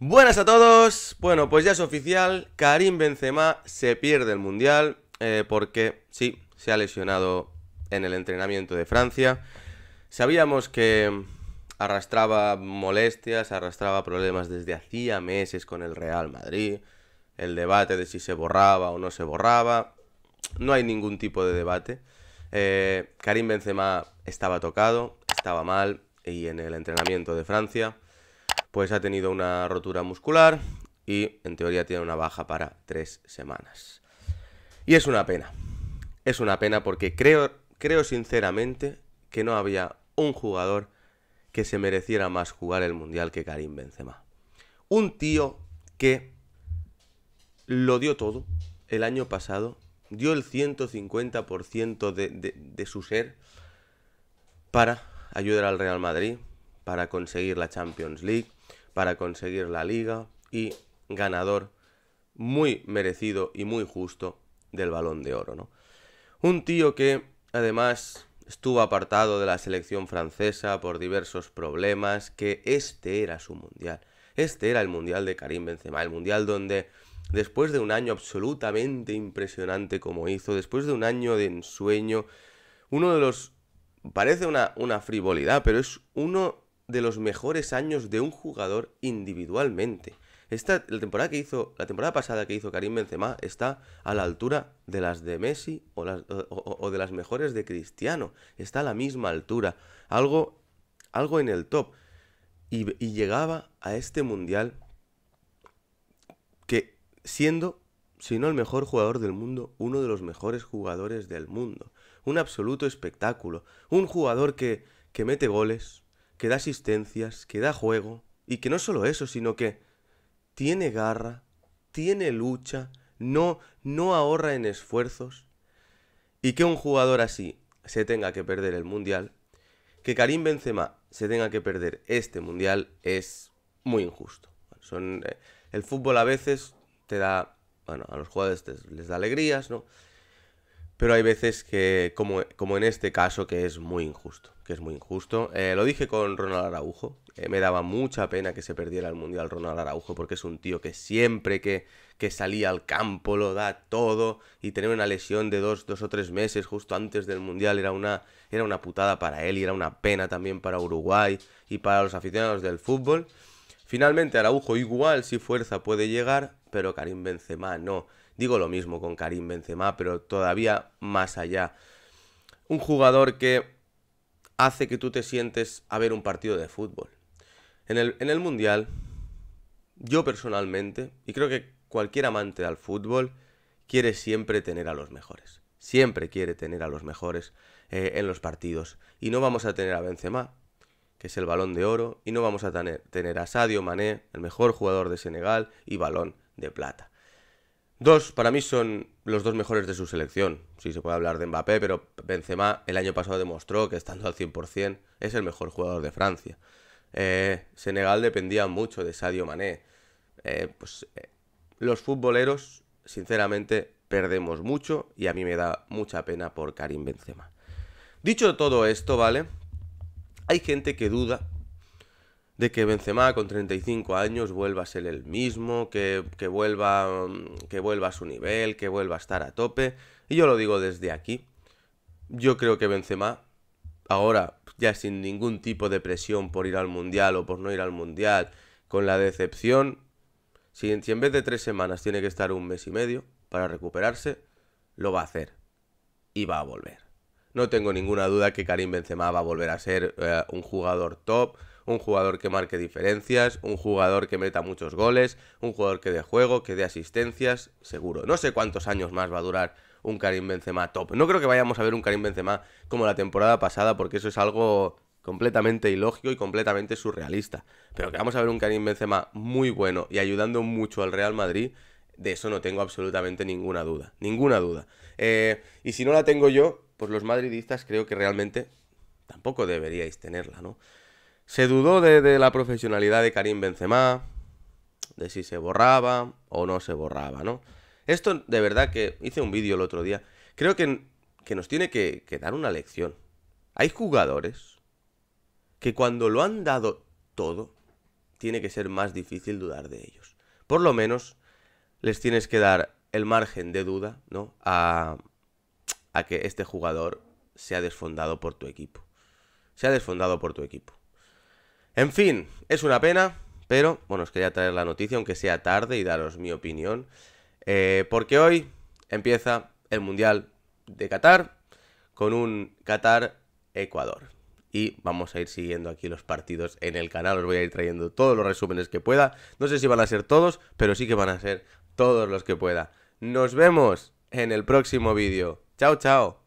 Buenas a todos. Bueno, pues ya es oficial, Karim Benzema se pierde el Mundial eh, porque sí, se ha lesionado en el entrenamiento de Francia. Sabíamos que arrastraba molestias, arrastraba problemas desde hacía meses con el Real Madrid, el debate de si se borraba o no se borraba. No hay ningún tipo de debate. Eh, Karim Benzema estaba tocado, estaba mal y en el entrenamiento de Francia pues ha tenido una rotura muscular y en teoría tiene una baja para tres semanas. Y es una pena. Es una pena porque creo, creo sinceramente que no había un jugador que se mereciera más jugar el Mundial que Karim Benzema. Un tío que lo dio todo el año pasado, dio el 150% de, de su ser para ayudar al Real Madrid, para conseguir la Champions League, para conseguir la liga y ganador muy merecido y muy justo del balón de oro, ¿no? Un tío que además estuvo apartado de la selección francesa por diversos problemas, que este era su mundial. Este era el mundial de Karim Benzema, el mundial donde después de un año absolutamente impresionante como hizo, después de un año de ensueño, uno de los... parece una, una frivolidad, pero es uno de los mejores años de un jugador individualmente. Esta, la temporada que hizo, la temporada pasada que hizo Karim Benzema está a la altura de las de Messi o, las, o, de las mejores de Cristiano. Está a la misma altura. Algo, algo en el top. Y, y llegaba a este mundial que siendo, si no el mejor jugador del mundo, uno de los mejores jugadores del mundo. Un absoluto espectáculo. Un jugador que, que mete goles, que da asistencias, que da juego, y que no solo eso, sino que tiene garra, tiene lucha, no, no ahorra en esfuerzos. Y que un jugador así se tenga que perder el Mundial, que Karim Benzema se tenga que perder este Mundial es muy injusto. Eh, el fútbol a veces te da, bueno, a los jugadores les da alegrías, ¿no? Pero hay veces que, como, como en este caso, que es muy injusto. Que es muy injusto. Eh, lo dije con Ronald Araujo. Eh, me daba mucha pena que se perdiera el Mundial Ronald Araujo, porque es un tío que siempre que, que salía al campo lo da todo. Y tener una lesión de dos, dos o tres meses justo antes del Mundial era una, era una putada para él y era una pena también para Uruguay y para los aficionados del fútbol. Finalmente, Araujo igual si fuerza puede llegar, pero Karim Benzema no. Digo lo mismo con Karim Benzema, pero todavía más allá. Un jugador que hace que tú te sientes a ver un partido de fútbol. En el, en el Mundial, yo personalmente, y creo que cualquier amante del fútbol, quiere siempre tener a los mejores. Siempre quiere tener a los mejores eh, en los partidos. Y no vamos a tener a Benzema, que es el balón de oro, y no vamos a tener, tener a Sadio Mané, el mejor jugador de Senegal, y balón de plata. Dos, para mí son los dos mejores de su selección. Sí, se puede hablar de Mbappé, pero Benzema el año pasado demostró que estando al 100% es el mejor jugador de Francia. Eh, Senegal dependía mucho de Sadio Mané. Eh, pues eh, los futboleros, sinceramente, perdemos mucho y a mí me da mucha pena por Karim Benzema. Dicho todo esto, ¿vale? Hay gente que duda de que Benzema con 35 años vuelva a ser el mismo, que, que, vuelva, mm, que vuelva a su nivel, que vuelva a estar a tope. Y yo lo digo desde aquí. Yo creo que Benzema, ahora ya sin ningún tipo de presión por ir al Mundial o por no ir al Mundial, con la decepción, si en, vez de tres semanas tiene que estar un mes y medio para recuperarse, lo va a hacer. Y va a volver. No tengo ninguna duda que Karim Benzema va a volver a ser eh, un jugador top un jugador que marque diferencias, un jugador que meta muchos goles, un jugador que dé juego, que dé asistencias, seguro. No sé cuántos años más va a durar un Karim Benzema top. No creo que vayamos a ver un Karim Benzema como la temporada pasada porque eso es algo completamente ilógico y completamente surrealista. Pero que vamos a ver un Karim Benzema muy bueno y ayudando mucho al Real Madrid, de eso no tengo absolutamente ninguna duda. Ninguna duda. Eh, y si no la tengo yo, pues los madridistas creo que realmente tampoco deberíais tenerla, ¿no? Se dudó de, la profesionalidad de Karim Benzema, de si se borraba o no se borraba, ¿no? Esto de verdad que hice un vídeo el otro día. Creo que, que nos tiene que, dar una lección. Hay jugadores que cuando lo han dado todo, tiene que ser más difícil dudar de ellos. Por lo menos les tienes que dar el margen de duda, ¿no? A, a que este jugador sea desfondado por tu equipo. se ha desfondado por tu equipo. En fin, es una pena, pero bueno, os quería traer la noticia, aunque sea tarde, y daros mi opinión. Eh, porque hoy empieza el Mundial de Qatar con un Qatar-Ecuador. Y vamos a ir siguiendo aquí los partidos en el canal. Os voy a ir trayendo todos los resúmenes que pueda. No sé si van a ser todos, pero sí que van a ser todos los que pueda. Nos vemos en el próximo vídeo. Chao, chao.